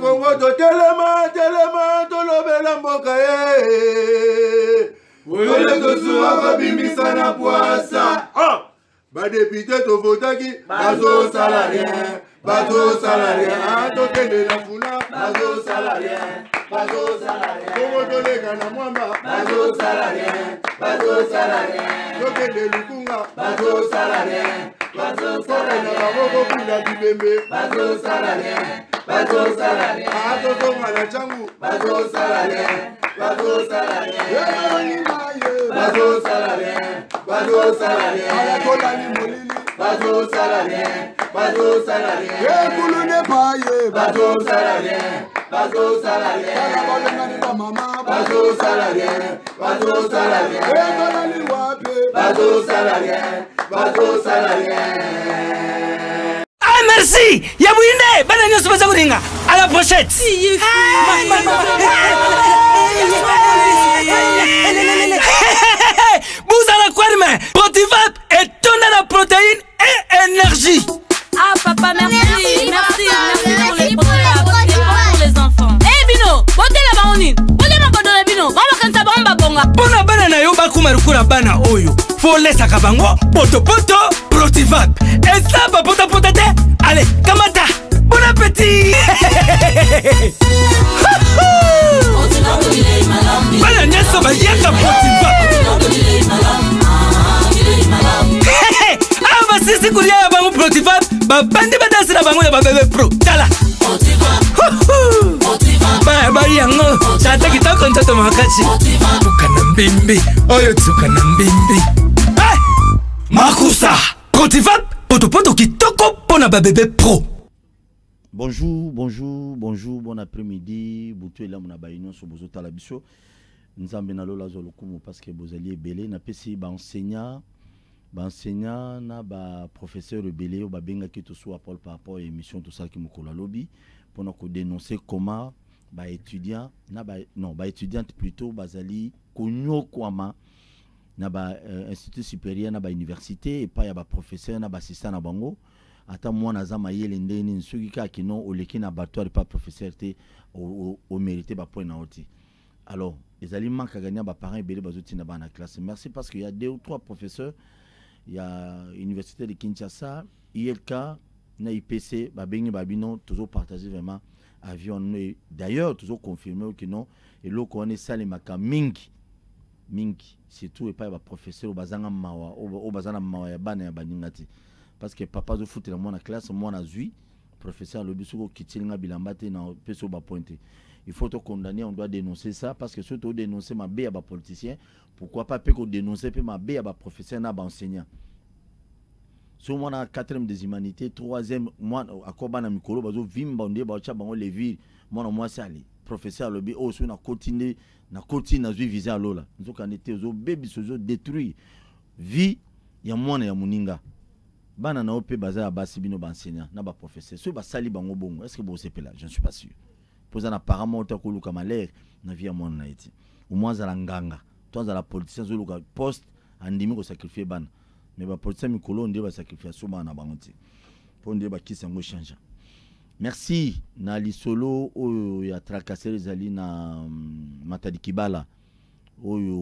kongo totelema telema tolobela mboka ye oyole tosuwa kobimisa na pwasa ah! badepute tovotaki bazosala rien bazosala rien ah, tokende na funa bazosala rien kongo toleka na mwamba bazosala rien bazosala rien tokende lukunga bazosala rien tokende na baboko kuna libembe bazosala rien bazosala te bazozongana cangu bazosala te bazosala te bazosala te bazosala te alakolani molili bazosala te bazosala te ekulu ne paye bazosala te bazosala te bana balongani bamama bazosala te bazosala te ekolali wape bazosala te bazosala te mrc yabuinde bana nyonso baza kolinga a la prochette buza na kwerme protivap etonda na protéine et énergie ah papa merci merci merci, merci pour les protéines pour les enfants eh bino botela baonini botela kodona bino babakanisa bango babonga mpona bakuma lokola bana oyo folesaka bango potopoto protivat eza bapotapota te ale kamata bon apeti bana nyonso baliaka protivat awa basisi kolia ya bango protivat babandi badansi na bango ya babebe pro tala baya bali yango Bonjour, bonjour, bonjour, bon après-midi. oyo tuka na eh! makusa potopoto kitoko babebe pro bonjour bonjour bonjour bon après-midi butu elamu na so nyonso bozotala biso nzambe nalola azwa lokumu parceke bozali ebele vous baenseignant belé na baprofesseur ebele oyo tout tosuwa paul par rapport ya émission tosalaki mokolo comment ba étudiant na ba non ba étudiante plutôt bazali kunyo na ba euh, institut supérieur na ba université pas ya professeur na assistant na bango ata mwana za mayele ndeni nsuki ka kaka kino oleki na pas pa professeur te ba point na alors les alors ezali gagné ba parents ebele bazotinda bana na classe merci parce qu'il y a deux ou trois professeurs a université de kinshasa yelka na ipc bino toujours partager vraiment avion d'ailleurs toujours confirmé que non eloko wana ming mingi c'est tout et pas oyo baza nga mawa oyo au na mawa ya bana ya baninga te parce que papa azofutela mwana classe mwana zui professeur alobi soki okitilinga bilamba te na peso ba bapoint il faut condamner on doit dénoncer ça parce que dénoncer ma mabe ya politicien pourquoi pas mpe kodénonce ma mabe ya professeur na enseignant so mwana 4 des humanité 3e mwana akoba na mikolo bazovimba nde bango mwana c'est ali professeur alobi oh, so na nde nakoti nazwi vise alola nzokande te vie ya ya moninga a na a professeur. na sali, bango bongo là, je ne suis pas sûr un apparemment, na vie mwana na la nganga la politicien un poste andimi bana me bapolisia mikolo nde ba so bana na bango te mpo nde bakisi yango change merci na lisolo oyo ya tracasser ezali na mm, matadi kibala oyo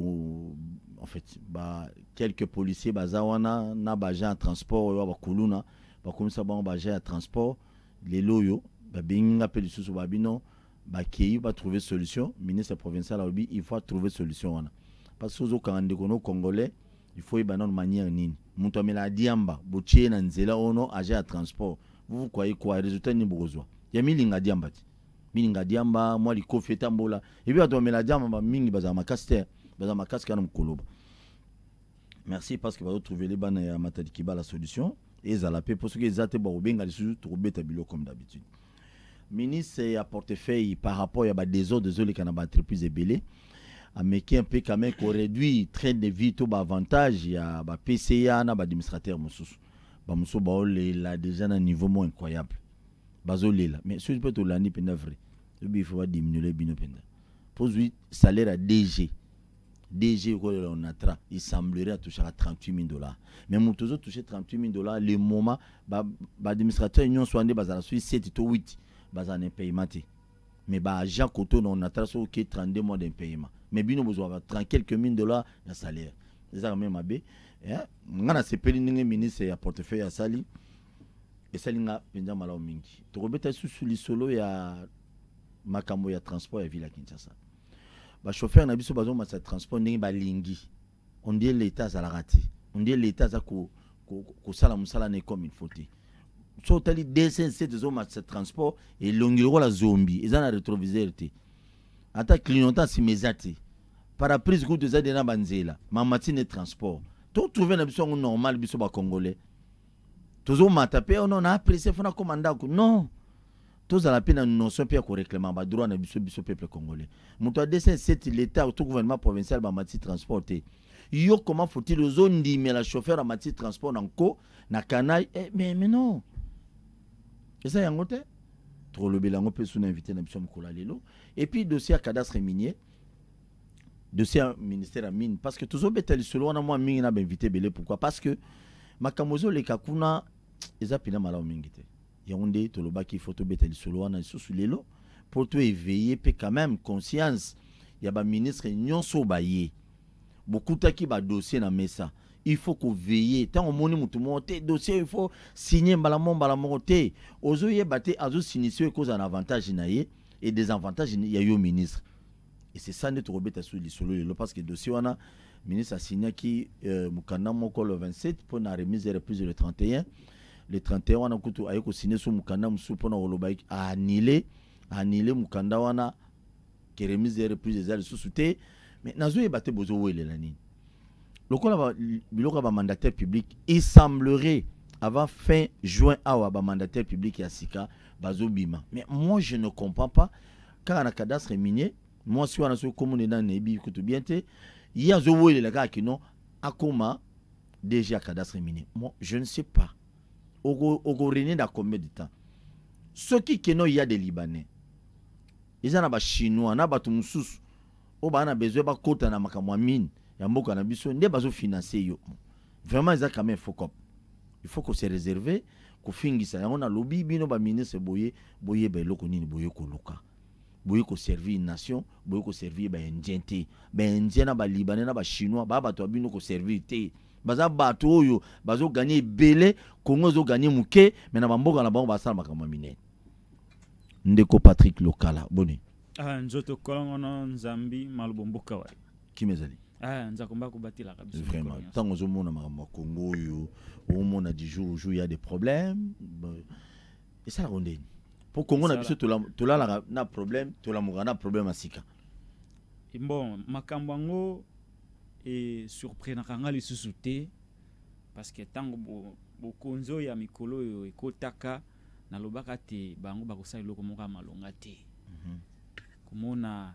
en fait ba quelques policiers baza wana na baagent ya transport oyo ba bakomisa bango baagent ya transport lelo oyo babenginga mpe lisusu babino ba trouver solution ministre provincial alobi il faut trouver solution wana parce que ozokanga ndeko no congolais il faut yeba manière nini moto ameladi yamba botie na nzela ono aja ya transport vous croyez quoi résultat ni bokozwa ya milinga diamba ti milinga diamba mwa likofi etambola epi bato bamela diamba bamingi bazala makasi te bazala makasi kana merci parce que les bana ya matadi kibala solution et ezala mpe mpo soki eza te bakobenga lisusu tokobeta biloko comme d'habitude ministre ya portefeuille par rapport ya ba badésordre ezoleka na baentreprise ebele ameki mpe qu'on réduit train de vie y a ya bah, PCI na baadministrateur mosusu bamosusu bah, oh l'a déjà un niveau incroyable bah, oh incroyable Si mais peux tout l'année pendant vrai va ifo diminuer bino Faut lui, ça salaire à dg DG on a il semblerait à toucher à 38 000 dollars. Mais nous toucher touché 38 000 dollars le moment l'administrateur Union Soignée, de la 7 ou 8 il paiement mais bah Jean non on a traçé qui 32 mois d'un paiement mais nous besoin 30 quelques mille dollars de salaire c'est ça même on hein ngana sepeli ministres ministre ya portefeuille à sali et esali nga mpenza malamu mingi sous les solos ya makambo ya transport ya ville à kinshasa bachauffeur na besoin de transport ndenge balingi ondie on dit l'état ondie leta aza kosala ko, ko mosala ne comme il faut so otali 207 de transport e zombie lokola zombi en retroviseur te ata mesati te paraprise de banzela le transport na biso normal biso bacongolais tozomata mpe on oh na apresse fona koma commander non la mpe na notion pour na peuple congolais dessin l'état tout gouvernement provincial transport te yo faut-il la chauffeur la transport en nko na eh, mais non ça eza Trop le bilan on peut suna invité na biso ya mokolo l'ilo. Et puis dossier ya cadastre minier dossier ministère à mine parce que tozobeta lisolo wana mwa mine na invité bélé pourquoi parce que makambo ezoleka kuna eza mpena malamu mingi faut yango nde tolobaki fo tobeta lisolo sous lisusu pour tout éveiller puis quand même conscience ya baministre beaucoup oyo baye bokutaki dossier na mesa il faut qu'on veille tant omoni mutu monte dossier il faut signer mbala moko mbala moko azo ozoyeba te cause un cause na avantage des avantages il y a eu ministre et c'est ça nde sur so lisolo lelo parce que dossier wana ministre qui euh, mokanda moko le 27 pour la remise des reprises le 31 le 31 wana kutu aye kosigne so mokanda mosusu mpona annuler annuler mukanda mokanda wana qui remise des et des eza lisusu souté mais nazoyeba te bozowelela nini lokola biloko mandataire public il semblerait avant fin juin awa mandataire public ya sika bazobima mais moi je ne comprends pas Car na cadastre minier Moi, mwasi wana soki komona nani nayebi kutu bien te ye azowelela kaka kino akoma déjà ya cadastre minier moi je ne sais pas okorene na combien de temps il y a des libanais ils ont des Chinois, na bato des oyo baa na besoin kota na makamwa ya mine ya mboka na biso nde bazofinanse yo vraiment eza quand même se il faut fingi réserve ya a lobby bino ba baministre boye boyeba eloko nini boye koluka boye une nation boye ba baindien te baindien na balibanais na chinois, ba bato ya bino servi te baza bato bazo bazoganye gagner kongo ezoganye mouke, me na bamboka na bango ba makambo makama minene ndeko patrick lokala boni ah, nzoto kolongono nzambi malobo mboka wai Kime zali. Ah, vraiment ntango ozomona makambo ya kongo oyo omona du jour au jour ya des problèmes esalaka ndeni mpo kongo na biso tolalaka na problème tolamokaka na problème ya sika bon makambo yango esurprenaka nga lisusu te parce que ntango bokonzi oyo ya mikolo oyo ekotaka nalobaka te bango bakosalela eloko moko ya malonga mhm. komona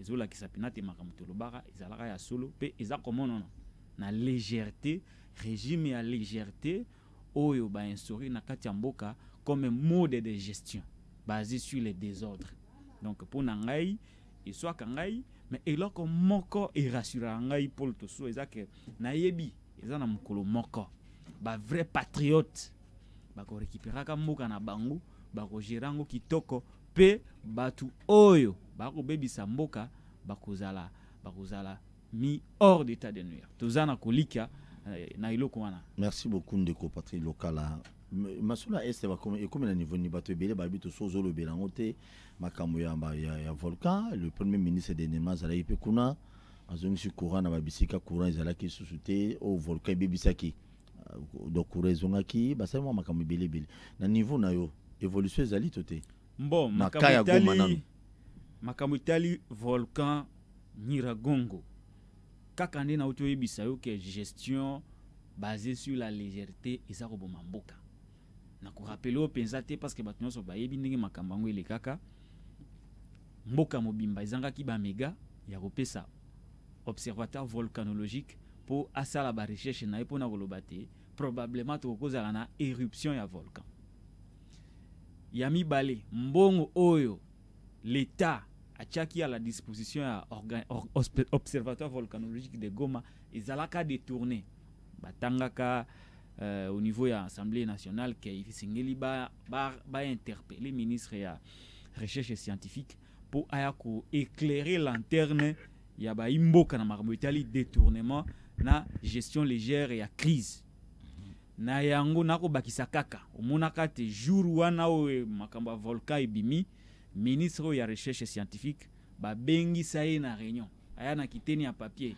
ezolakisa mpena te makambo tolobaka ezalaka ya solo mpe eza komonana na légèreté régime ya légèreté oyo bainstaure na kati ya mboka comme mode de gestion basé sur les désordres. donc mpo na ngai eswaka ngai mais eloko moko erassuraka ngai paul toso eza ke nayebi eza na mokolo moko bavrai patriote bakorekiperaka mboka na bango bakogera yango kitoko mpe bato oyo bakobebisa mboka bakozala bakozala mi hors d'état de nuire toza na kolika eh, na eloko wana merci beaucoup ndeko patri lokala masolo este ekomi e na niveau ni bato ebele balobi toso ozolobela yango te makambo ya, ya, ya volcan le premier ministre denema azalaki mpe kuna azongisi courant na babisika courant ezalaki susu te oyo volcan ebebisaki euh, donc courant ezongaki basali mwa makambo ebele ebele na niveau na yo évolution ezali bon na makambo etali volcan nyiragongo kaka nde nauti oyebisa yo ke gestion basé sur la légèreté eza koboma mboka na korapele oyo mpenza te parceke bato nyonso bayebi ndenge makambo yango elekaka mboka mobimba ezangaki bamega ya kopesa observatoire volcanologique mpo asala barecherche na ye mpona koloba te probablement tokokozala na éruption ya volcan ya mibale mbongo oyo l'état qui à la disposition ya l'observatoire observatoire volcanologique de goma de détourné batangaka euh, au niveau ya assemblée nationale qui a bainterpele ba, ba ministre ya recherche scientifique pour aya éclairer lanterne ya baimboka na makambo détournement na gestion légère et ya crise na yango bakisa kaka omonaka te jour wana o makamba ya bimi ministre ya recherche scientifique babengisa ye na réunion aya na kiteni ya papier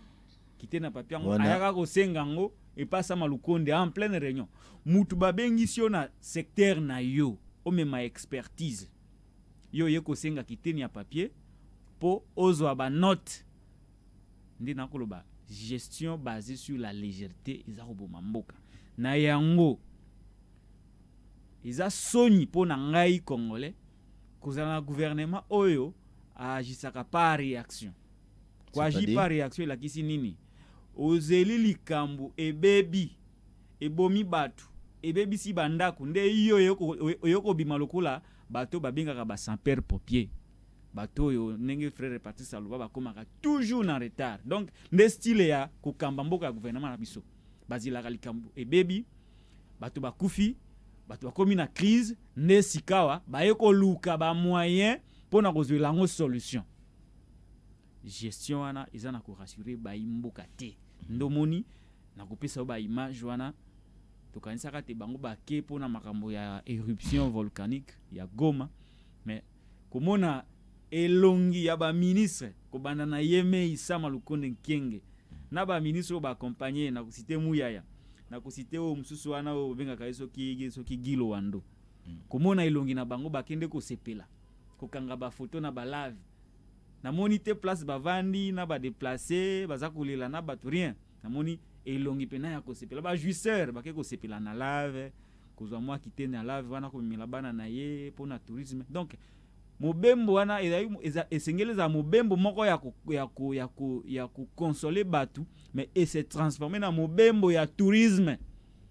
kiteni ya papier aya ayaka kosenga yango epasama lukonde en pleine réunion mutu babengisi yo na secteur na yo omema expertise yo oye kosenga kiteni ya papier mpo ozwa banote nde nakoloba gestion basée sur la légèreté eza koboma mboka na yango eza soni mpo na ngai congolais kozala le gouvernement oyo aajisaka par réaction quoi koagi par réaction la elakisi nini ozeli likambo ebebi ebomi bato si bandako kunde yo oyokobima lokola bato sans père popier bato yo ndenge frère patrice aloba bakomaka toujours en retard donc ne style ya kokamba mboka gouvernement na biso bazilaka likambo ebebi bato bakufi batwa bakomi na crise nde sikawa baye moyen moyen na kozwela yango solution gestion wana eza na ba bayimboka te ndomoni nakopesa ba image wana tokanisaka te bango bake na makambo ya éruption volcanique ya goma mais komona elongi ya ministre, kobanda na yeme isama sama kienge na ba baministre ba baakompagne na kosite ya nakosite oyo mosusu wana oyo babengaka ye soki soki gilo wando mm. komona elongi na bango bakende kosepela kokanga bafoto na balave namoni te place bavandi na badeplace baza kolela na bato rien namoni elongi mpena ya kosepela bajuiser bake kosepela na lave kozwa mwa kitene ya lave wana komemela bana na ye mpona tourisme donc mobembo wana ezali esengeli ezala mobembo moko ya kokonsole ya ya ko, ya mais bato me ese transforme na mobembo ya tourisme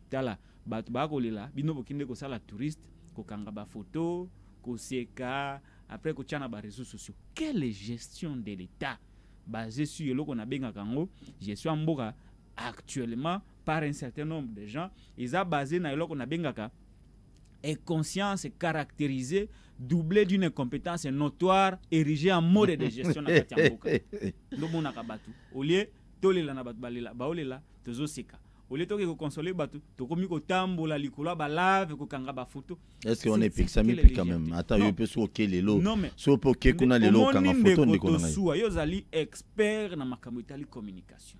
tala bato baya kolela bino bokende kosala touriste ba bafoto koseka apres kotia na bareseau sociaux quelle gestion de l'état basé sur eloko nabengaka yango gestion ya mboka actuellement par un certain nombre de gens eza basé na eloko nabengaka inconscience caractérisée doublé d'une incompétence notoire érigé en modèle de gestion à Katia Mboka na kati ya mboka lomonaka bato olie tolelana bato baolela tozoseka olie toke kokonsole bato tokomi kotambola likolo ya balave kokanga bafoto estce on epekisami mpe quand même ata yo mpe soki oke lelo soki mpe oke kuna lelo okanga foto ndeko na ngai yo ozali expert na makambo etali communication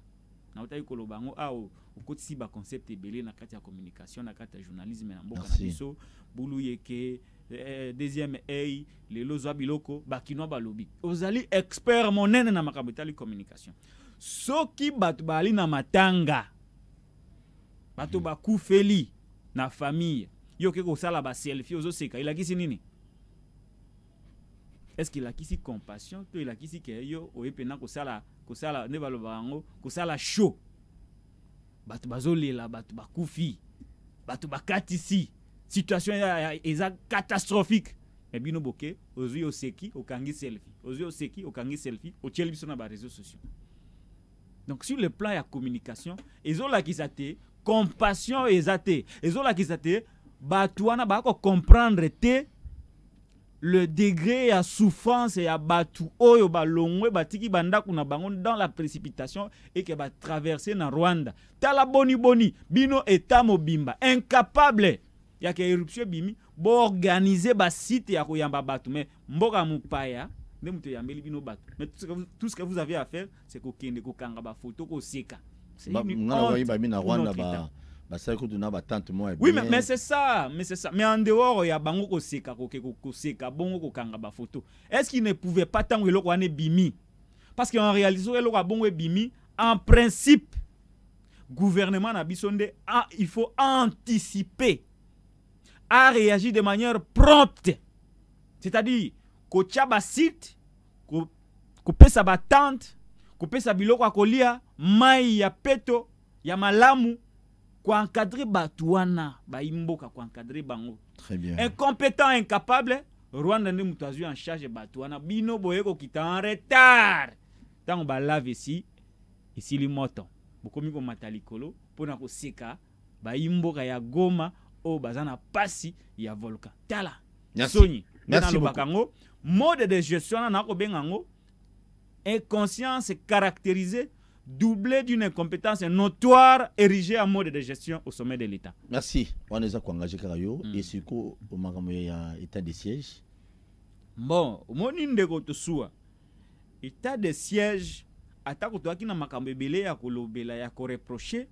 nautaki koloba yango awa ah, okotisi concept ebele na kati ya communication na kati ya journalisme na mboka na biso bulu que eh, deuxième œil lelo ozwa biloko bakinoa balobi ozali expert monene na makambo etali communication soki bato bazali na matanga bato mhm. bakufeli na famille yo okei kosala baselfie ozoseka elakisi nini estce elakisi compassion to elakisi ke yo oye mpena kosala kosala nde ko yango kosala show bato la bato bakufi bato bakatisi situation est catastrophique mais bino boke ozwi oseki kangi selfie ozwi oseki kangi selfie otyeli sur les réseaux sociaux donc sur le plan de la communication ils ezolakisa te compassion eza te ezolakisa te bato wana comprendre comprendre le degré de souffrance ya bato oyo balongwe batiki banda na bango dans la précipitation et qui va traverser na rwanda tala boni bino eta mobimba incapable yaka éruption bimi ba site ya koyamba bato mais mboka mopaya nde moto eyambeli bino bato mais tout ce que vous avez à faire c'est kokende kokanga bafoto koseka bayebi na rwanda basali kutu na ba, moko ya oui mais, mais c'est ça mais c'est ça mais en dehors il y a bango koseka kokeke koseka bongo kangaba photo. est ce qu'il ne pouvait pas ntango eloko wana bimi parce que en réalité soki eloko bongo e en principe gouvernement na bisonde ah il faut anticiper a réagi de manière prompte. C'est-à-dire, kotia site batante, kopesa biloko akolia, mai ya peto, ya malamu, koencadre batuana ba imboka, bango. Très bien. Incompétent, incapable, Rwanda ne moutazu en charge bato wana, bino qui ta en retard. laver ici, ici esili moto. bokomi komata pona ko seka, ba imboka ya goma oyo bazana pasi ya volcan tala soni merci nalobaka mode de gestion wana nakobenga yango inconscience caractérisée doublé d'une incompétence notoire érigée en mode de gestion au sommet de l'État. Merci. On les a engager Karayo mm. et surtout au ya état de siège. Bon, mon ko tosua. État de siège toi qui na makambo ebele ya kulubila ya reprocher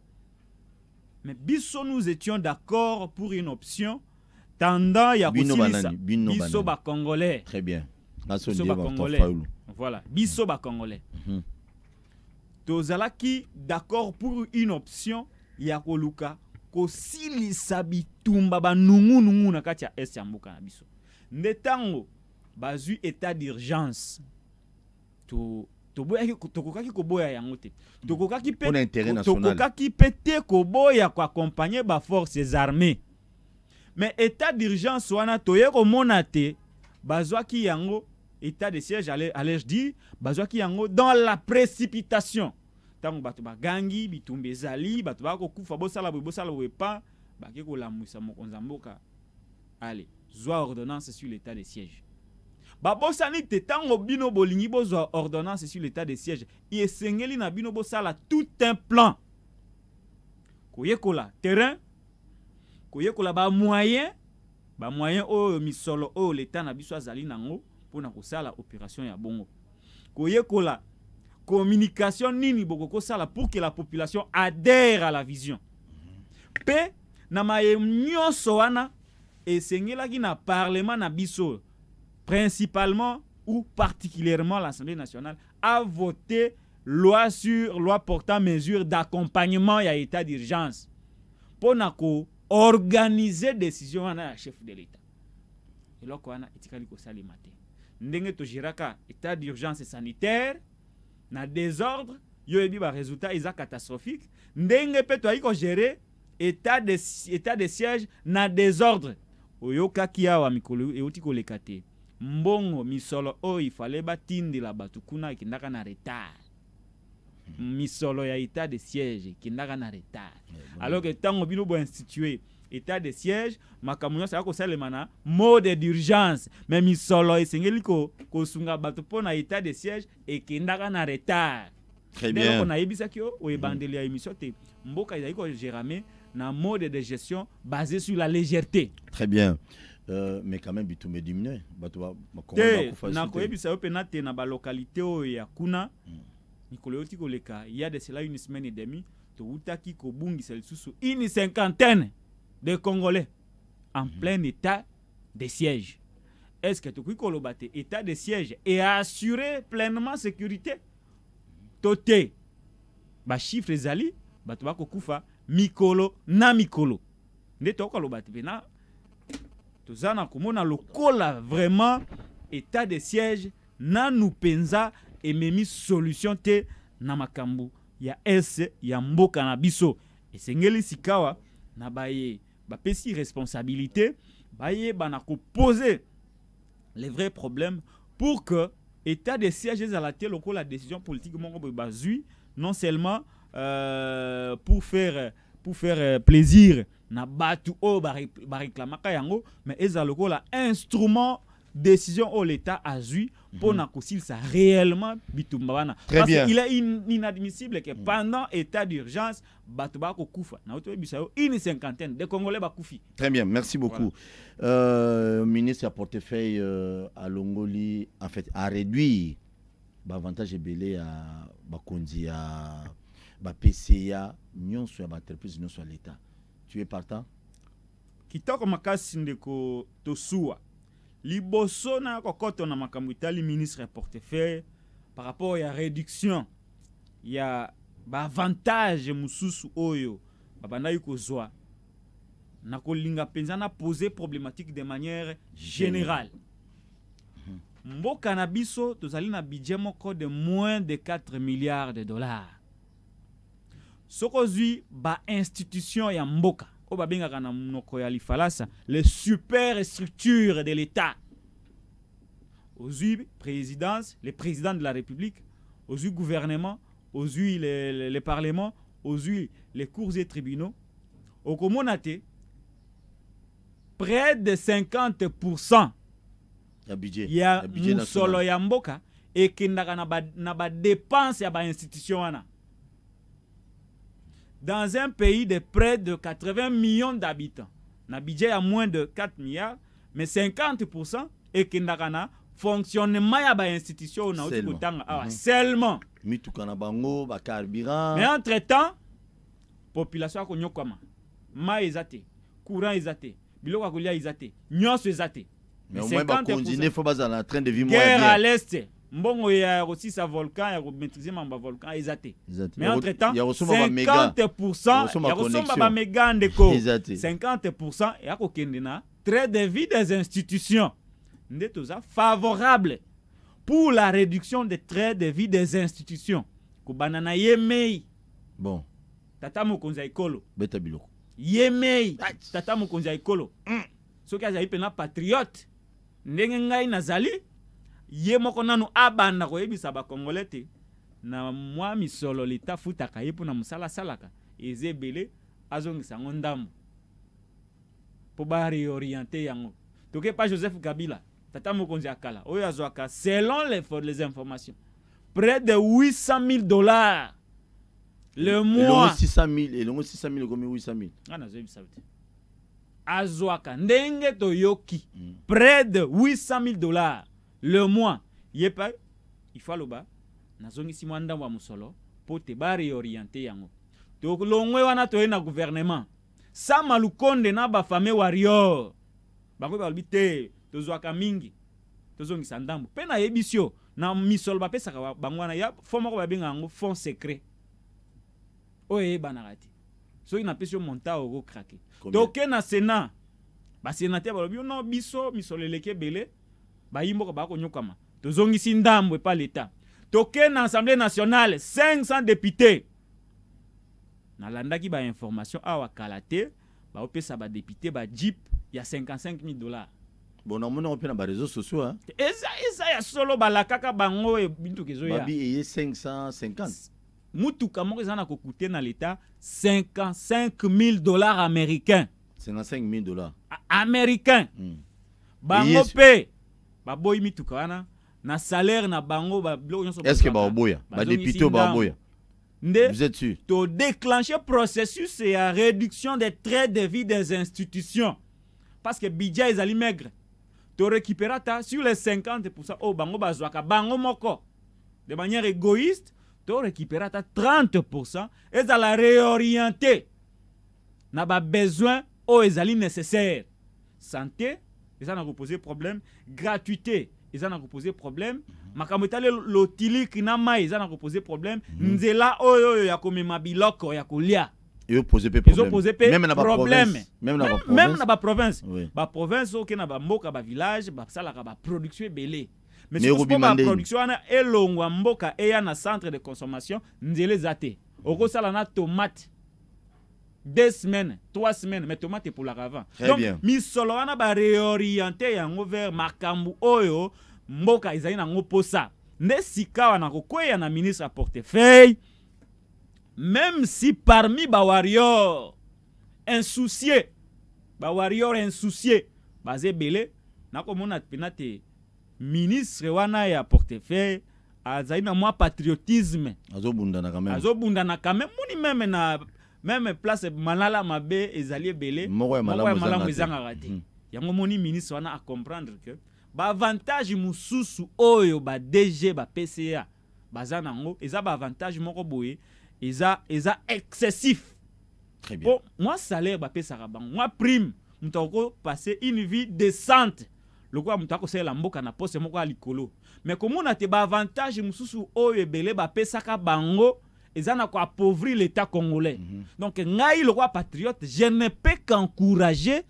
mais biso nous étions d'accord pour une option a ya kosilisa biso congolais. très bien biso congolais. voilà biso congolais. Mm-hmm. mm -hmm. tozalaki d'accord pour une option ya koluka kosilisa bitumba banungunungu na kati ya este ya mboka na biso nde ntango bazwi état d'urgence toboyaki tokokaki koboya yango te hmm. tokokaki tokokaki mpe te koboya koakompagne baforces armées mais état d'urgence wana toye komona te bazwaki yango état de siège allège dire bazwaki yango dans la précipitation ntango bato bagangi bitumba ezali bato baka bosala boye bosala boye pa bake kolamwisa mokonzi ya mboka ale zwa ordonnance sur l'état de siège babosani te ntango bino bolingi bozwa ordonnance sur l'état de siège esengeli na bino bosala tout un plan koyekola terrain koyekola bamoyen bamoyen oyo misolo oyo leta na biso azali nango mpo na kosala opération ya bongo koyekola communication nini bokokosala pour que la population adhère à la vision mpe na mayemo nyonso wana esengelaki na parlement na biso principalement ou particulièrement l'Assemblée nationale, a voté loi sur loi portant mesures d'accompagnement et à état d'urgence. Pour organiser décision à chef de l'État. Et là, on a ndenge état d'urgence sanitaire na désordre yo ba résultat isa catastrophique ndenge mpe toyaki gérer état de, état de siège na désordre oyokaki awa mikolo euti koleka désordre mbongo misolo oyo ifale batindela bato kuna ekendaka na retard hmm. misolo ya état de siège ekendaka na retard alors ke ntango bino boinstitue état de siège makambo nyonso aka kosalema na mode d'urgence me misolo esengeli kosunga bato mpo na état de siège ekendaka na retard deloko nayebisaki yo oyebandeli hmm. ya émission te mboka ezali kogérame na mode de gestion basé sur la légèreté très bien euh, mais quand même bitumedimne bato bakoyebisa bah, ba, ba, yo mpena te na localité oyo ya kuna mm. mikolo eyoti koleka ya de cela une semaine et demi bungi kobungisa suso, une cinquantaine de congolais en hmm. plein état de siège est ce que tokoki koloba te état de siège et assurer pleinement sécurité to te bachiffre ezali ko kufa mikolo na mikolo to tokoloba te na toza na komona lokola vraiment état de siège nanu mpenza ememi solution te na makambo ya ese ya mboka na biso esengeli sikawa na baye bapesi responsabilité bayeba na kopose les vrais problèmes pour que état de siège ezala te lokola décision politique moko boye bazwi non seulement euh, pour faire pour faire euh, plaisir na batu oyo bareklamaka yango mais ezaloko la instrument décision au l'état azwi mpo mhm. na kosilisa réellement bitumba bana parce qu'il est in, inadmissible que mhm. pendant état d'urgence ko kufa na oyebisa yo une cinquantaine de congolais bakufi très bien merci beaucoup voilà. euh, ministre ya portefeuille euh, longoli en fait a aréduire baavantage ebele ya bakonzi ya bapca nyonso ya baentreprise nyonso ya l'état tu es partant? kitoko makasi ndeko les liboso na kokoto na makambo ministre portefeuille par rapport ya réduction ya avantage mususu oyo y kozwa na kolinga qui na poser problématique de manière générale mboka na biso tozali na budget de moins de 4 milliards de dollars soki ba institution ya mboka oyo babengaka na monoko ya lifalasa le super structure de l'état ozwi présidence les présidents de la république ozwi gouvernement ozwi le, le, le parlement ozwi les cours et tribunaux okomona te près de 50 du budget ya mosolo ya mboka ekendaka na badepense ba ya institution wana dans un pays de près de 80 millions d'habitants, un budget à moins de 4 milliards, mais 50% et Kindakana fonctionnement ya ba institution na seulement mhm. bango mais entre temps population a ma eza courant eza te biloko ya kolia eza mais au moins bacontinue fo bazala en train de vivre moyen guerre à l'est mbongo ya sa volcan ya volcan mais entre temps 50 ya kosomba 50 de vie des institutions favorable pour la réduction des traits de vie des institutions ko banana bon tata mokonzi beta biloko Yemei. tata mokonzi ya ekolo mm. patriote ye nanu abanda koyebisa bakongole te na mwa misolo lita ye mpo na mosala asalaka eza ebele azongisa yango ndambo mpo bareoriente yango toke pa joseph kabila tata mokonzi ya kala oyo azwaka selon les, les informations près de 800 000 dollars le mois le ah, azwaka ndenge to yoki. Mm. près de 800 dollars le mois ye pa i fa loba nazongisi mwa ndambo ya mosolo mpo te bareoriente yango tolongwe wana toye na guvernema sama lukonde na bafame warior bango balobi te tozwaka mingi tozongisa ndambo mpe nayebisi yo na misolo bapesaka bango wana ya fo moko babengaka yango fond secret oyo eyebanaka te soki napesi yo monta okokrake toke na sénat basénateur balobi yo no biso misolo eleki ebele bayimboka bakonyokama tozongisi ndambo epai leta tokei na assemblée nationale 500 députés nalandaki ba awa kala ba député ba jeep, ya 55 000 dollars bon on mpe na réseaux sociaux hein? eza eza ya solo balakaka bango ya. Babi eye 550 mutuka moko eza na kokute na 55 000 dollars américains. 55 000 dollars américain mm. bango baboyi mituka wana na salaire na bango processus ya réduction des traits de vie des institutions parce que bidja ezali maigre Tu récupères sur les 50 de oyo bango moko de manière égoïste tu récupères 30 ça ezala réorienté na babesoin oyo oh, ezali nécessaire santé en ont reposé problème gratuité en ont reposé problème makambo l'otili lotiliki na mai eza ont reposé problème mhm. nzela oyo oh ya komema biloko ya kolia ont posé problème même na baprovince baprovince même na sala ka ba production belé mais surtout production wana elongwa mboka eya na centre de consommation nzela eza te okosala na tomate deux semaines, trois semaines, mais pour la ravant. Donc, misolo wana ba réorienter yango vers makambu oyo mboka ezali nango posa. Nde sika wana kokwea na ministre à portefeuille même si parmi ba warrior insoucié ba warrior insoucié baze belé nakomona mona te ministre wana ya portefeuille azali na mwa patriotisme azobundana quand même Azo quand même moni même na même place malala mabe ezali belé moko Malala. malamu ezangaka te hmm. yango moni ministre wana que ke avantage ba oyo ba bapca Ba pca eza baavantage moko boye et eza excessif bon moi salaire ba bango moi prime m'tako passer une vie décente le quoi c'est lamboka na poste moko ya likolo me komona te baavantage oye oyo bah bapesaka bango ça na appauvri l'état congolais Donc, -hmm. donc ngai roi patriote je ne peux qu'encourager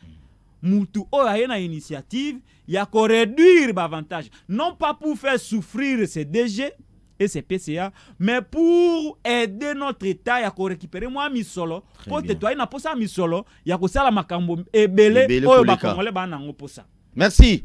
mutu oyo aye na initiative ya réduire bavantage non pas pour faire souffrir ces DG et ces PCA mais pour aider notre état ya récupérer mwa misolo mpo toi, toaye na mposa ya misolo ya kosala makambo ebele oyo Congolais, baa nango ça. merci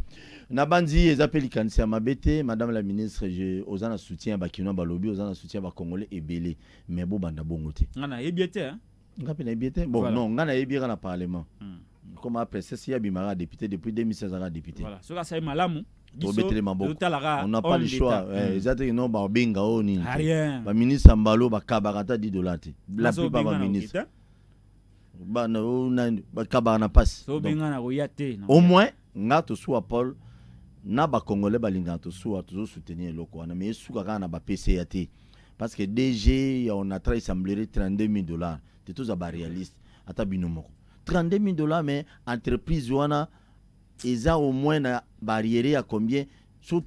nabandi les mpe likanisi ya mabe madame la ministre je oza en soutien ya bakinois balobi oza na soutien ya bacongolais ebele mais bobanda bongo te nga Ebieté, ete hein? nga mpe nayebi ete bon voilà. non nga nayebi kaka na parlement mm. koma princese ya bimaka député depuis 2016 aka député voilà. soki ça malamu tobetele On n'a pas le choix hmm. eh, eza teke non babenga oyo nini ah, baministre mbalo bakabaka ata 10 dollar te la plupart Bah bakabaka na mpasi au moins nga tosuwa paul n'a bakongole toujours tosuwa le eloko wana mais esuka kaka na soutenu le PCAT. parce que dg ya onatra esemblere 32000 dollars te toza réaliste. ata bino 32000 dollars mais entreprise wana au moins na à à combien so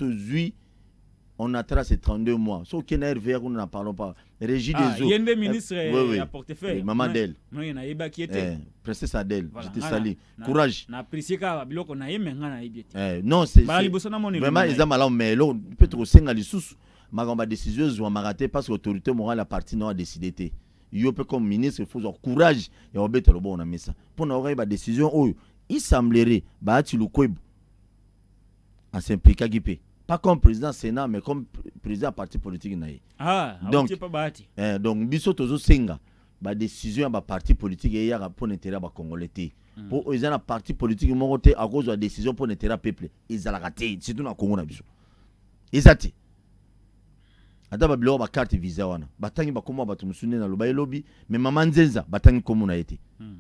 on a tracé 32 mois. Sauf qu'il y a RVR, nous n'en parlons pas. Régie ah, des eaux. Il y a une ministre eh, oui, oui. à portefeuille. Maman d'elle. Non, il y en a une qui était. Eh, princesse Adèle, voilà. j'étais sali. Courage. Na apprécié que biloko na yeme mais na ibieti. Eh, non, c'est Bali bosana mon Vraiment ils amala melo, peut trop senga lisusu. Magamba décision zo raté parce que l'autorité morale la partie non a décidé té. Yo peut comme ministre faut avoir courage et obéto le bon On a mis ça. Pour na ba décision oyo, il semblerait ba ti coupes. En s'impliquant, guipé pas comme président Sénat, mais comme président parti politique. Ah, ah donc, eh, donc biso tozo singa ba décision ba parti politique et yara pour l'intérêt ba congolais mm. Pour ils ont un parti politique moko te à cause de la décision pour l'intérêt peuple. Ils ont raté, c'est tout na Congo na biso. Ezati. Ata ba bilo ba carte visa wana. Batangi ba komo ba tumusune na loba lobby, mais maman Nzenza batangi komo na été. Hmm.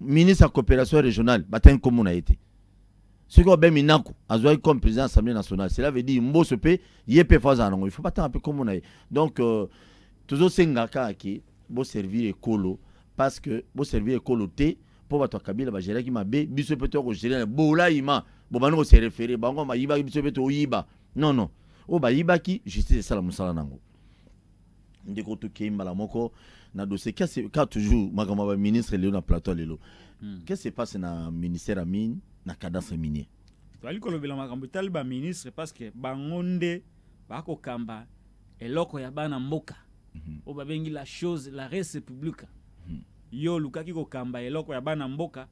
Ministre à coopération régionale batangi komo na été soki obe minako azwaki comme président l'Assemblée nationale cela veut dire mboso pas il faut un peu comme on donc euh, qui, servir les parce que je ekolo te mpo bato ya kabila bageraki mabe biso mpe toyakogere bango biso non non oh, bah, Iba justice nango ndeko que moko na dossier toujours ministre, ministre na plateau hmm. qu'est ce passe na ministère Amine na cadence minier tozali kolobela makambo ministre parce que bangonde kamba eloko ya mboka mhm. la chose la res publique mhm. yo kokamba eloko ya bana mboka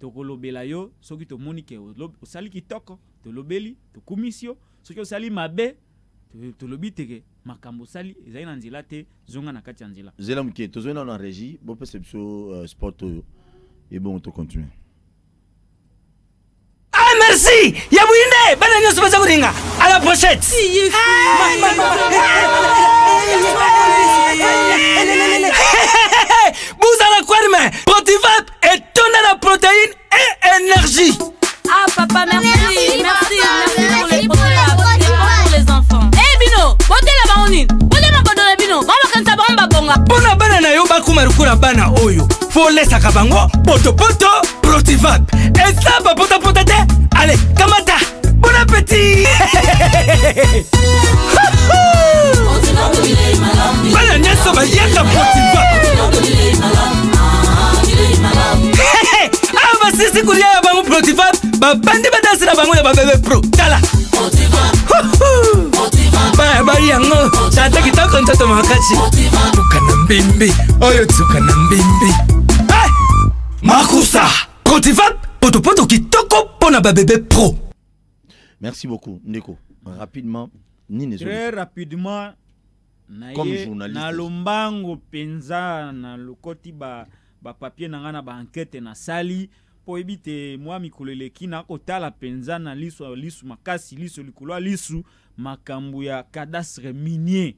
tokolobela yo soki tomoni ke osali kitoko tolobeli tokumisi yo soki osali mabe tolobi teke makambo osali te zonga na kati na régie bopesa biso euh, sport oyo amrc yabwinde bana nyonso baza kulinga ala pochete buza na kwerme protivap etonda na protéine et énergie ah papa merci merci, merci, merci pour les pour les enfants eh bino botela baonini botela bodola bino bamokanisa bango babonga mpo na bana na yo bakuma likula bana oyo folesaka bango potopoto protivap eza bapota Allez, Kamata, bon appétit bana nyonso bayaka potiva awa basisi kolia ya bango protiva babandi badansi na bango ya babebe pro tala baya bali yango tata kitoko ntoto makasi tuka na mbembe oyo tuka na mbembe makusa kotiva potopoto kitoko Pona bébé pro. Merci beaucoup, Ndeko. Rapidement, ni Très rapidement, comme journaliste. Na lombango penza na lokoti ba ba papier na na ba enquête na sali pour éviter moi mikolele ki na kotala penza na liso liso makasi liso likolo liso makambu ya cadastre minier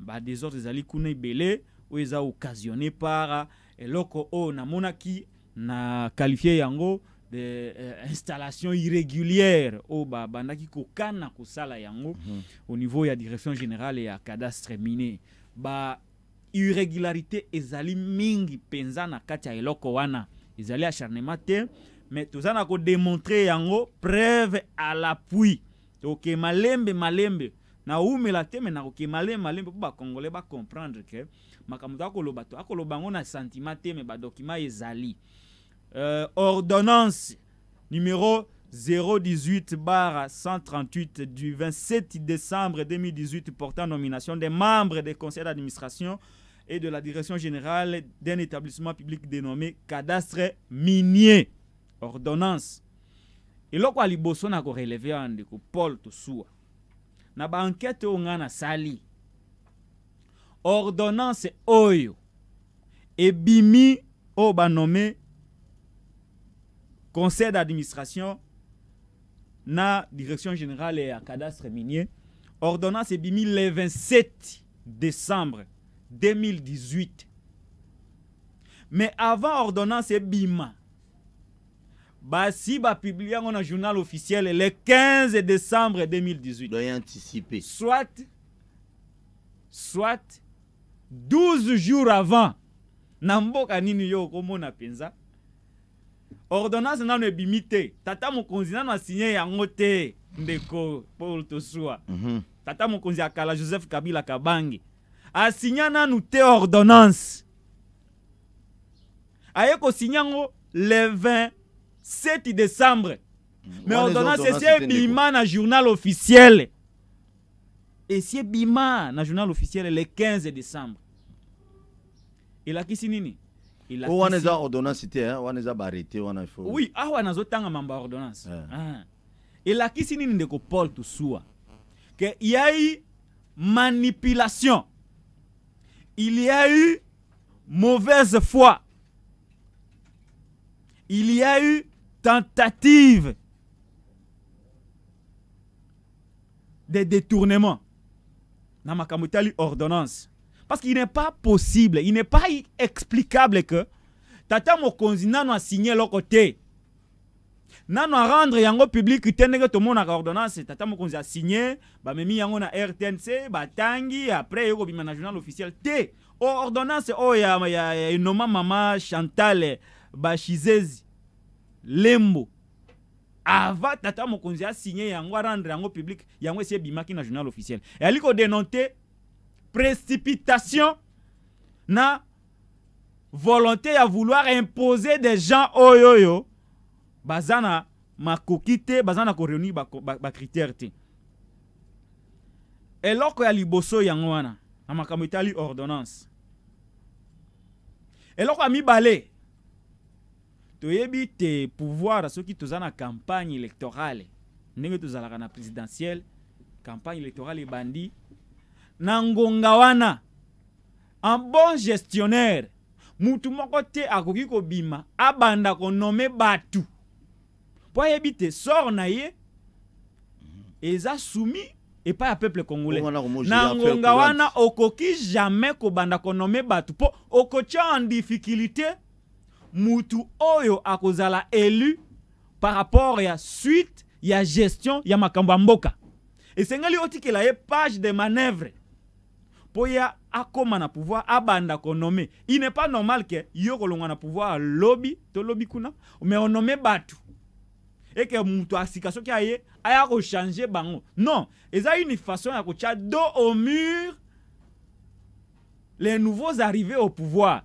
ba désordre ali kuna ibele oyo eza occasionné par eloko na monaki na qualifier yango de euh, installation irrégulière oyo oh, babandaki kokana kosala yango mm -hmm. au niveau ya direction générale ya cadastre minier ba irrégularité ezali mingi mpenza na kati ya eloko wana ezali acharnement te mais toza na kodemontre yango preuve à l'appui tokee malembe malembe naumela te me nakokee malembe malembe mpo bacongolais bacomprendre ke makambo to akoloba to akoloba yango na sentiment te me badokima ezali Euh, ordonnance numéro 018 138 du 27 décembre 2018 portant nomination des membres des conseils d'administration et de la direction générale d'un établissement public dénommé cadastre minier ordonnance a paul na ordonnance oyo conseil d'administration la direction générale et à cadastre minier ordonnance est le 27 décembre 2018 mais avant ordonnance bah, si basi publiée dans le journal officiel le 15 décembre 2018 soit soit 12 jours avant ordonnance nano ebimi te tata mokonzi nano asinye yango te ndeko paul tosuwa mm -hmm. tata mokonzi ya kala joseph kabila kabange asinya nanu te ordonnance aye kosinya yango le 27 décembre mhm. mais ordonnance esi ebima na journal officiel esi ebima na journal officiel le 15 décembre elakisi nini wana oh, eza ordonnance te eh? wana on a wana faut oui ah, awa nazotangama et yeah. qui eh. elakisi nini ndeko paul tosuwa y a eu manipulation il y a eu mauvaise foi il y a eu tentative de détournement na makambo ordonnance parce qu'il n'est pas possible, il n'est pas explicable que Tata Mokonzi n'a signé leur côté. N'a rendre yango public tenge monde a ordonnance Tata Mokonzi a signé, ba memi yango na RTNC, ba tangi après yoko bima na journal officiel T. Oh, ordonnance oh y ya, a une maman Chantal bachizezi, Lembo. avant tata mokonzi signé yango rendre yango public yango c'est bimaki na journal officiel Et eyali kodenonte précipitation na volonté à vouloir imposer des gens oyo oyo baza bazana ko te ba, ba, koreunir bacritère te eloko ya liboso yango wana na makambo etali ordonnance eloko ya mibale toyebi te pouvoir soki toza na campagne électorale ndenge tozalaka na présidentielle campagne électorale ebandi nangongawana un bon gestionnaire mutu moko te ko bima abanda konome bato batu. ayebi te sor na ye eza soumis pa ya peuple congolais Nangongawana wana okoki jamais kobanda konome batu. mpo okotia en difficulté mutu oyo akozala élu par rapport ya suite ya gestion ya makambo ya mboka esengeli otikela ye page de manœuvre Poya ye akóma na pouvoir abanda konome il n'est pas normal que yo kolongwa na pouvoir to lobby kuna me batu Et eke muto asika soki aye aya changer bango non eza une façon ya kotia dos au mur les nouveaux arrivés au pouvoir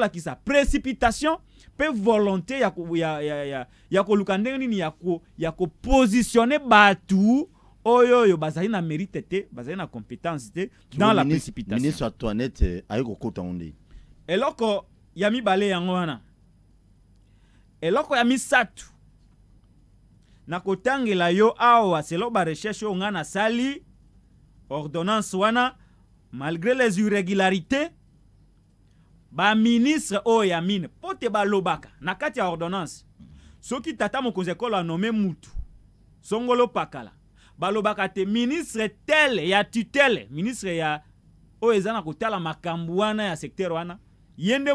la ki sa précipitation pe volonté ya, ya, ya, ya, ya koluka ndenge ni ya ya ko, positionner batu oyo oyo bazali na mérite te bazali na compétence te dans la précipitationministre antoinette eh, aye kokotango nde eloko ya mibale yango wana eloko ya misato nakotangela yo awa selo barecherche oyo ngai nasali ordonnance wana malgré les irrégularités baministre oyo ya mine mpo te balobaka na kati ya ordonnance soki tata mokonzi ekolo anome mutu songolo pakala balobaka te ministre telle ya tutelle ministre ya oyo eza na kotala makambuana wana ya secteur wana ye nde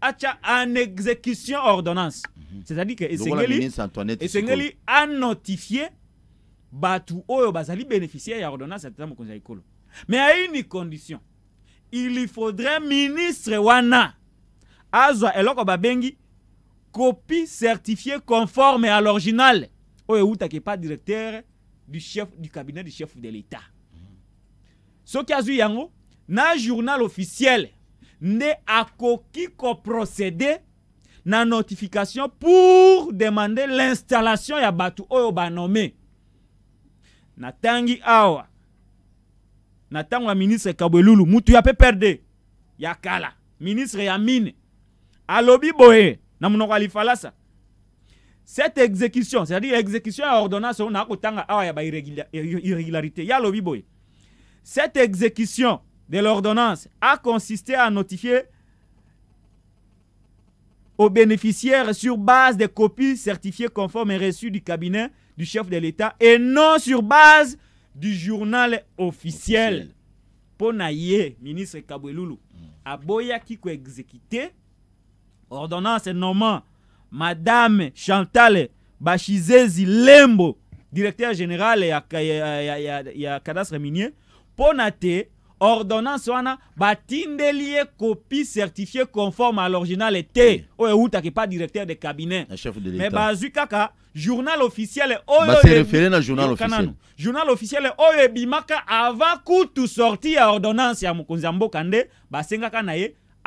acha en exécution ordonnance mhm. c'est-à-dire que esengeli anotifie bato oyo bazali bénéficiaire ya ordonnance ya tata mokonzi ya ekolo mais à une condition il faudrait ministre wana azwa eloko babengi copie certifiée conforme à l'original oyo eutaki pas directeur du chef du cabinet du chef de l'État. Kia azwi yango na journal officiel a akoki procédé na notification pour demander l'installation ya ba oyo Na natangi awa na tangwa ministre kabelulu mutu ya perdre ya kala ministre ya mine alobi boye na monoko cette exécution c'est-à-dire exécution à ordonnance on a cette exécution de l'ordonnance a consisté à notifier aux bénéficiaires sur base des copies certifiées conformes et reçues du cabinet du chef de l'État et non sur base du journal officiel. Ponaye, ministre Kabweloulou, mm. a Boya qui exécuté ordonnance nommant Madame Chantal Bachizé Lembo, directeur général ya, ya, cadastre minier, pona te ordonnance wana batindeli copie certifiée conforme à l'original te oyo Uta pas directeur de cabinet mais bazu kaka journal officiel au bah, journal officiel oyo Bimaka, avant tout sorti ya ordonnance ya mokonzi basenga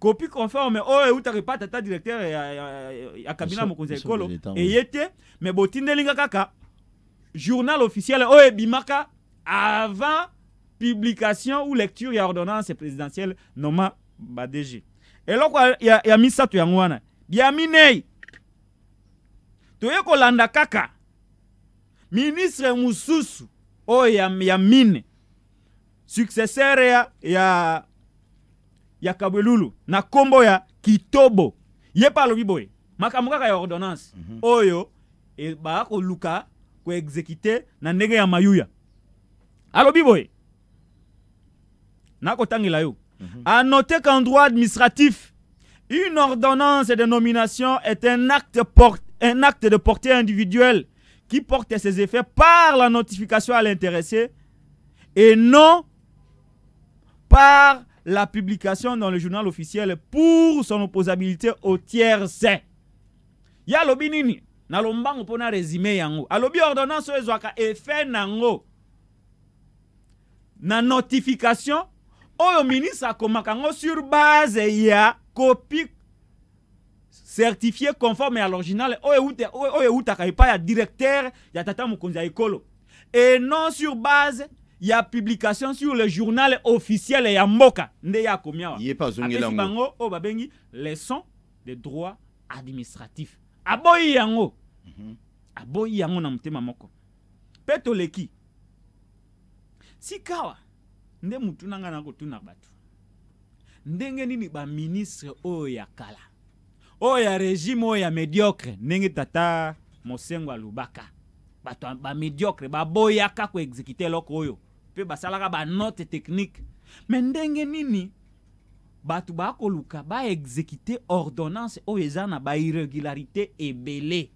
Copie conforme oyo eutaki directeur journal officiel oyo oh, eh, Bimaka », avant publication ou lecture ya ordonnance présidentielle noma badg eloko ya, misato yango wana ya minei toye kaka ministre mosusu oyo oh, mine successeur ya, ya ya kabwelulu na kombo ya kitobo ye mpe alobi boye makambo kaka ya ordonnance mm -hmm. oyo ebaya koluka koexekute na ndenge ya mayuya alobi boye nakotangela yo mhm. a -hmm. A noter qu'en droit administratif une ordonnance de nomination est un acte de portée individuelle qui porte ses effets par la notification à l'intéressé et non par la publication dans le journal officiel pour son opposabilité au tiers ya lobinini, na nalombango pona résumé yango alobi ordonnance oyo ezwaka effet nango na notification oyo ministre akomaka ngo sur base ya copie certifiée conforme à l'original oyo y a ya directeur ya tata mokonzi ya ekolo et non sur base il y a publication sur le journal officiel ya mboka nde ya akomi bango les leçon de droit administratif aboyi yango mhm. Abo yango na motema moko mpe Si kawa, nde mutu na ngai droits ndenge nini ministre o ya kala O ya régime o ya médiocre ndenge tata mosengo alobaka bato bamediocre baboyaka koexékute eloko oyo mpe basalaka banote technique me ndenge nini bato bakoluka baexekute ordonnance oyo eza na bairregularité ebele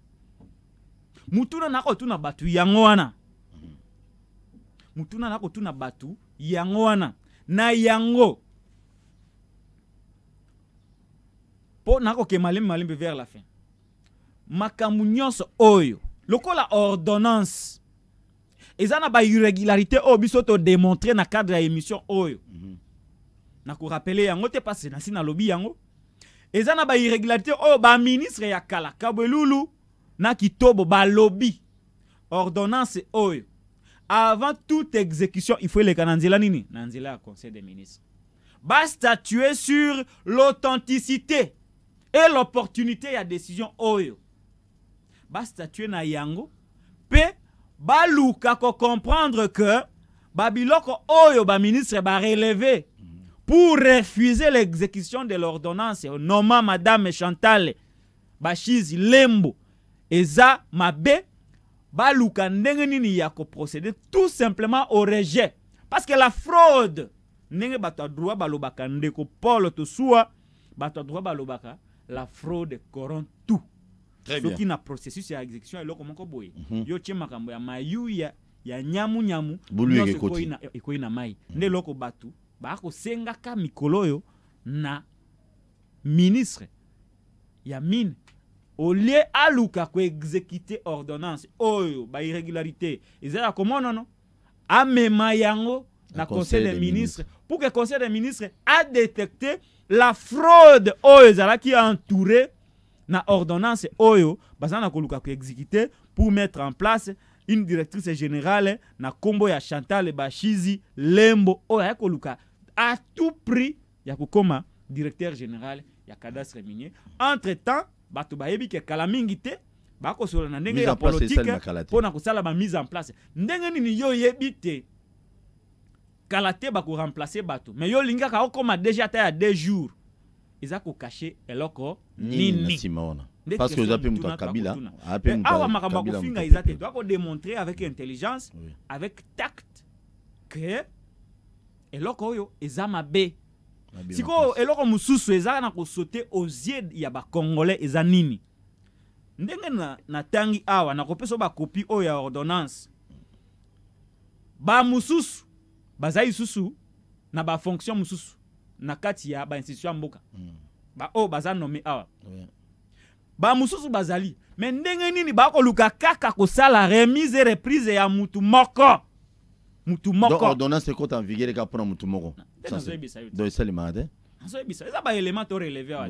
mutuna nakotuna bato yango wana mutuna nakotuna bato yango wana na yango mpo nakokee malembe malembe vers la fin makambo nyonso oyo lokola ordonnance Ezana na irrégularité oyo oh, biso démontrer oh, mhm. na cadre ya émission oyo na ko rappeler yango te na nasi lobby yango ça na bairrégularité oh, ba ministre ya kala kabelulu na kitobo bah, lobby. ordonnance oyo avant toute exécution il faut les na nini na conseil des ministres bah, statuer sur l'authenticité et l'opportunité à décision oyo bah, statuer na yango pe baluka ko comprendre que babiloko oyo ba ministre ba relevé pour refuser l'exécution de l'ordonnance noma madame Chantal bashizi lembo eza mabe baluka ndenge nini ya procéder tout simplement au rejet parce que la fraude ndenge bato ya droit balobaka ndeko paul soit bato ya droit balobaka la fraude corrompt tout est na processus ya exécution Il y a mm yo y ya mayu ya, ya nyamu nyamu mai mm -hmm. Il y a mikolo Il na ministre ya mine olie aluka a ordonnance oyo Il y a amema yango na conseil des ministres pour que conseil des ministres détecté la fraude qui a entouré na ordonnance oyo bazana koluka ko exécuter pour mettre en place une directrice générale na kombo ya chantal bashizi lembo oyo koluka à tout prix ya kokoma directeur général ya cadastre minier entre temps bato bayebi ke kalamingi te bakosolola na ndenge ya politique Pour na kosala mise en place ndenge nini yo oyebi te kala te bakoremplace bato mais yo lingaka okoma déjà ata ya deux jours eza kokashe eloko nini parce que eza mpe moto ya kabila awa makambo finga eza te ko démontrer avec intelligence avec tact que eloko oyo ezama et siko eloko mususu ezana na sauter aux yeux ya congolais, et nini ndenge natangi na awa ba copie oyo ya ordonnance mususu, baza susu na fonction mususu. na kati ya bainstitution ya mboka mm. baoyo baza nome awa yeah. bamosusu bazali me ndenge nini bakoluka kaka kosala remise reprise ya mutu moko mutu mokoordonnance ekota envigere ka mutu moko donc eza baelema to releve awa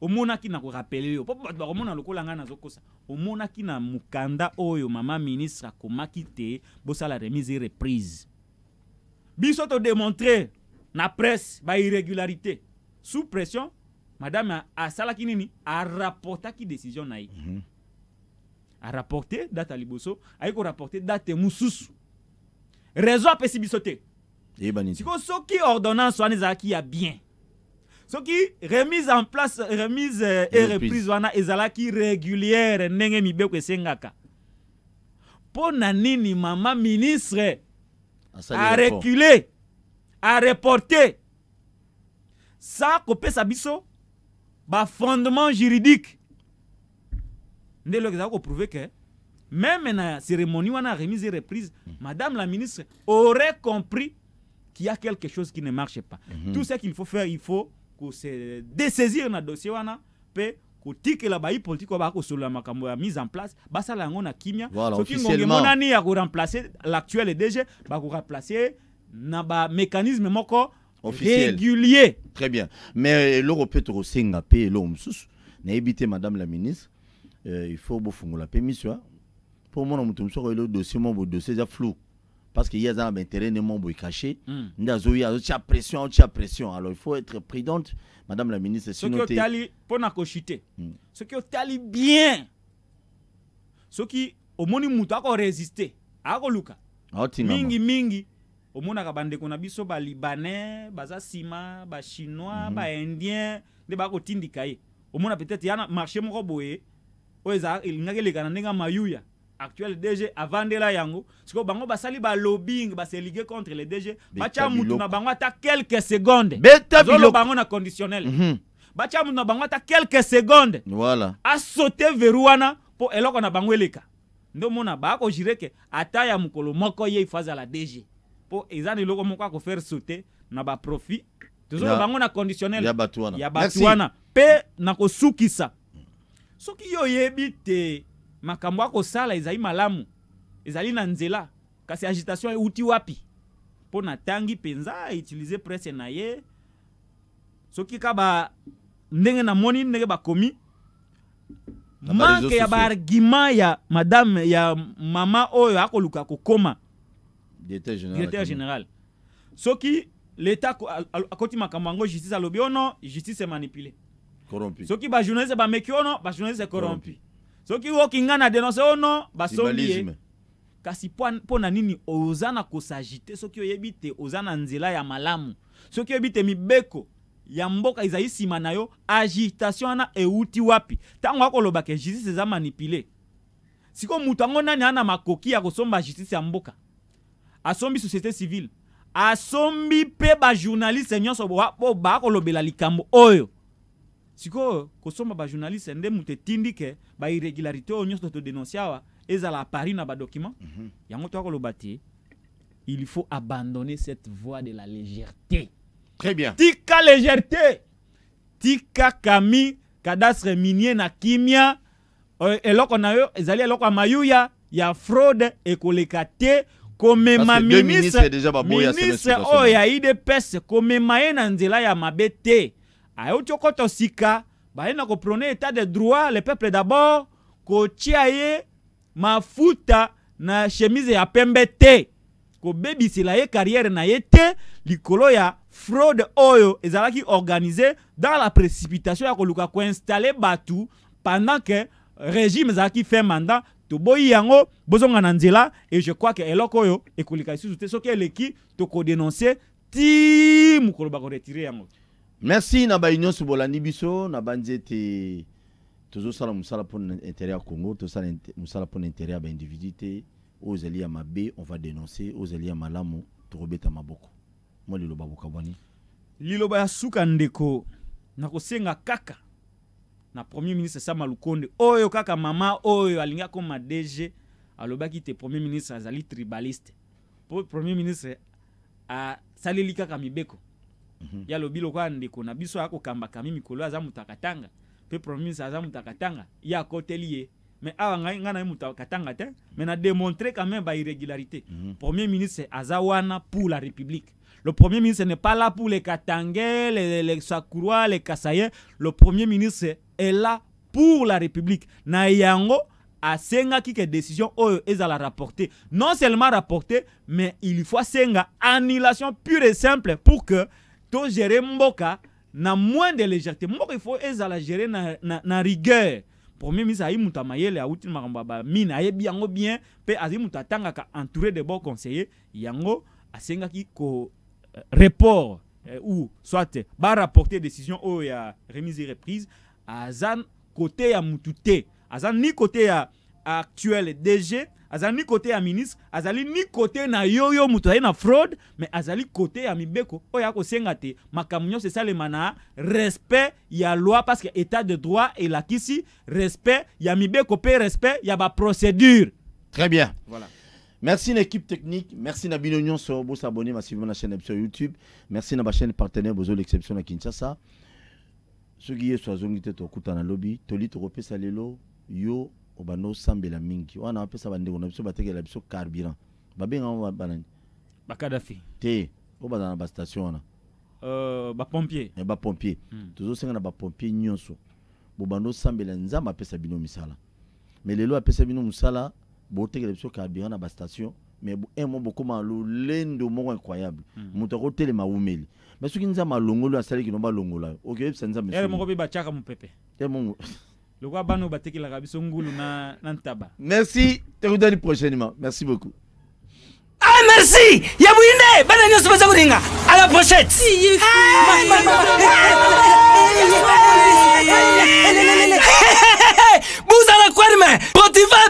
omonaki na korapele yo mpo bato bakomona lokola ngai nazokosa omonaki na mokanda oyo mama ministre akomaki te bosala remise reprise biso todemontre na presse ba irrégularité sous pression madame a rapporté a décision na ye mhm. a -hmm. date à liboso eu rapporté date Moussous. raison à biso Ce qui soki ordonnance wana qui a bien qui remise en place remise euh, et reprise, reprise wana qui régulière ndenge mibeko esengaka sengaka. pour nini mama ministre reculé a reporter ça kopesa biso bah, fondement juridique que ça prouvé que même la cérémonie a remise et reprise madame la ministre aurait compris qu'il y a quelque chose qui ne marche pas mhm. tout ce qu'il faut faire il faut désaisir dossier mise en place ba kimia voilà, que ngonge ya l'actuel dg bah, na mécanisme moko Officiel. régulier très bien mais euh, eloko mpe tokosenga mpe eloko mosusu nayebi madame la ministre euh, il faut bofungola permission hein. pour moi omona moto mosusu le dossier moko boye dossier est flou parce que ye aza na baintérêt nde moko boye caché hmm. nde azoya azotia pression azotia pression alors il faut être prudente madame la ministre soki otali pour na ce mm. soki otali bien qui au résisté a ko luka mingi mingi omonaka bandeko na biso balibanais baza nsima bachinois mm -hmm. baindien nde bakotindika ye omona peut-être ya na marché moko boye oyo ezalaka elingaki eleka na ndenge mayuya actuel dg avandela yango sikoyo bango basali balobing baselige contre le dg batya mutu na bango ata quelques secondes zolo bango na conditionnel mm -hmm. batya mutu na bango ata quelques secondes voilà. asaute veru wana mpo eloko na bango eleka nde omona baakogire ke ata ya mokolo moko ye ifo azala dg mpo eza liloko moko akofaire sauter na baprofit tozolo bango na conditionnel ya bato wana mpe na kosukisa soki yo oyebi te makambo akosala ezali malamu ezali na nzela kasi agitation euti wapi mpo natangi mpenza autilize presse na ye soki ka ba ndenge namoni ndenge bakomi manke ya baargument ya madame ya mama oyo akoluka kokóma directeur général soki l'état akoti makambo yango justice alobi ono justice emanipule soki bajournaliste bameki ono bajournaliste ekorompi soki oki ngai na denonse ono basombi ye kasi mpo na nini oza na kosagite soki oyebi te oza na nzela ya malamu soki oyebi te mibeko ya mboka ezali nsima na yo agitation wana ewuti wapi ntango akolobaka justice eza manipule sikoyo moto yango nani ana makoki ya kosomba justice ya mboka asombi société civile asombi mpe bajournaliste nyonso bakolobela likambo oyo sikoyo kosomba bajournaliste nde moto etindi ke bairrégularité oyo nyonso to awa ezala apari na badocument mm -hmm. yango tokoloba te il faut abandonner cette voie de la légèreté très bien tika légèreté tika kami cadastre minier na kimia euh, eloko na yo ezali eloko ya mayuya ya fraude ekoleka te comme komema ministre oh y'a de pese Comme ye na nzela ya mabete ayo ayeuti okɔtɔ sika baye na koprone état de droit le peuple d'abord ko ye mafuta na chemise ya pembe te kobebisela ye carrière na yete likolo ya fraude oyo ezalaki organisé dans la précipitation ya koluka installer bato pendant que régime ezalaki fait mandat toboyi yango bozonga na nzela et je crois que eloko oyo ekoleka lisusu te soki eleki tokodénonce ti mokolo bakoretire yango merci na bayi nyonso bolandi biso na bandi ete tozosala mosala mpona intérêt ya congo tosala mosala mpona intérêt ya baindividu te oyo ya mabe on va dénoncer oyo ezali ya malamu tokobeta maboko Moi liloba bokabwani liloba ya suka ndeko Na kosenga kaka na premier ministre sama lukonde oyo kaka mama oyo alingi akóma dg alobaki te premier ministre azali tribaliste mpo premier ministre asaleli kaka mibeko mm -hmm. ye alobi lokola ndeko na biso akokambakami mikolo aza moto akatanga mpe premier ministre aza moto akatanga ye akoteli ye mais awa ngai ngai naye moto akatanga te mais na démontre quand même bairrégularité mm -hmm. premier ministre aza wana pour la république le premier ministre n'est pas là pour les katangais les, les, les sakrois les kasaye le premier ministre est là pour la République. Na yango asengaki que décision oyo ezala rapporter, Non seulement rapporter, mais il faut senga annulation pure et simple pour que to géré mboka na moins de légèreté. Mboka il faut ezala gérer na, na, na rigueur. Premier ministre ayi muta mayele awuti makambo ba mine ayebi yango bien pe azi muta ka entouré de bons conseillers yango asengaki ko euh, report euh, ou soit ba rapporter décision oyo ya remise et reprise Azan, côté ya Moutouté. Azan ni côté à actuel dg Azan ni côté à ministre azali ni côté na yo yo moto na fraude mais azali kote ya mibeko oyo akosenga te c'est ça le mana. respect ya loi parce que état de droit et la kisi, respect ya mibeko pe respect ya procédure. très bien voilà. Merci l'équipe technique, merci Nabino Nyon, vous abonner ma à la chaîne sur YouTube, merci à ma chaîne partenaire Bozo l'exception à Kinshasa. soki ye so azongi te tokutana lobi toli tokopesa lelo yo obanda osambela mingi wana bapesa bandeko na biso batekela biso carburant babengama banani bakadafi te o bazala na bastation wana uh, bapompier e bapompier mm. tozosenga na bapompier nyonso bobanda osambela nzambe apesa bino misala me lelo apesa bino mosala botekela biso carburant na bastation mais un mot bokoma lolendo moko incroyable moto akotelema awumeli me soki nzambe alongoli asali kino balongola yo okeyebisa nzambe ere moko mpe batiaka mopepe lokwa bana oyo batekelaka biso ngulu na, na ntaba merci tekutani prochainement merci beaucoup ah merci ya buyinde bana nyonso baza kolinga à la prochette buzala kwerme potifa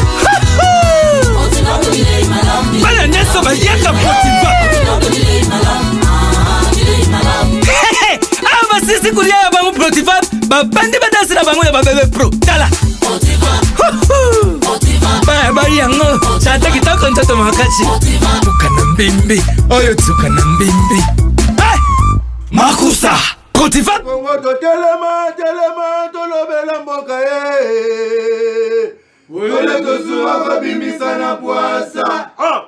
basi kuria ya bango protivar babandi badansi na bango ya babebe pro tala baya bali yango tata kitoko ntoto makasi tuka na mbembe oyo tuka na mbembe makusa protivar bongo totelema telema tolobela mboka ye oyole tozuwa kobimisa na pwasa oh!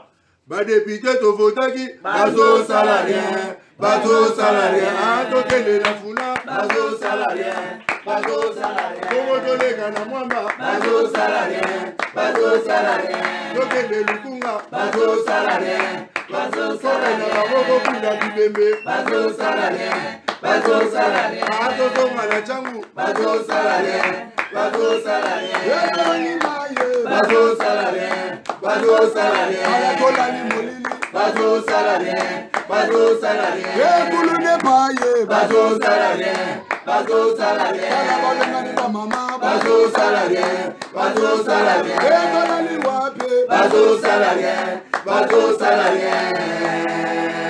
badepute tovotaki bazosala rien bazosalaria tokelela fula bazosalaria bazosalaria bongo toleka na mwamba bazosalaria bazosalaria tokende lukunga bazosalaria bazosalaria baboko kunda libembe bazosalaria bazosalaria bazotonga na cangu bazosalaria bazosalaria yeyolima ye bazosalaria bazosalaria alakolani molili bazosala rien bazosala rien ekulu ne baye bazosala rien bazosala rien tala balongani bamama bazosala rien bazosala rien ekolali wapi bazosala rien bazosala rien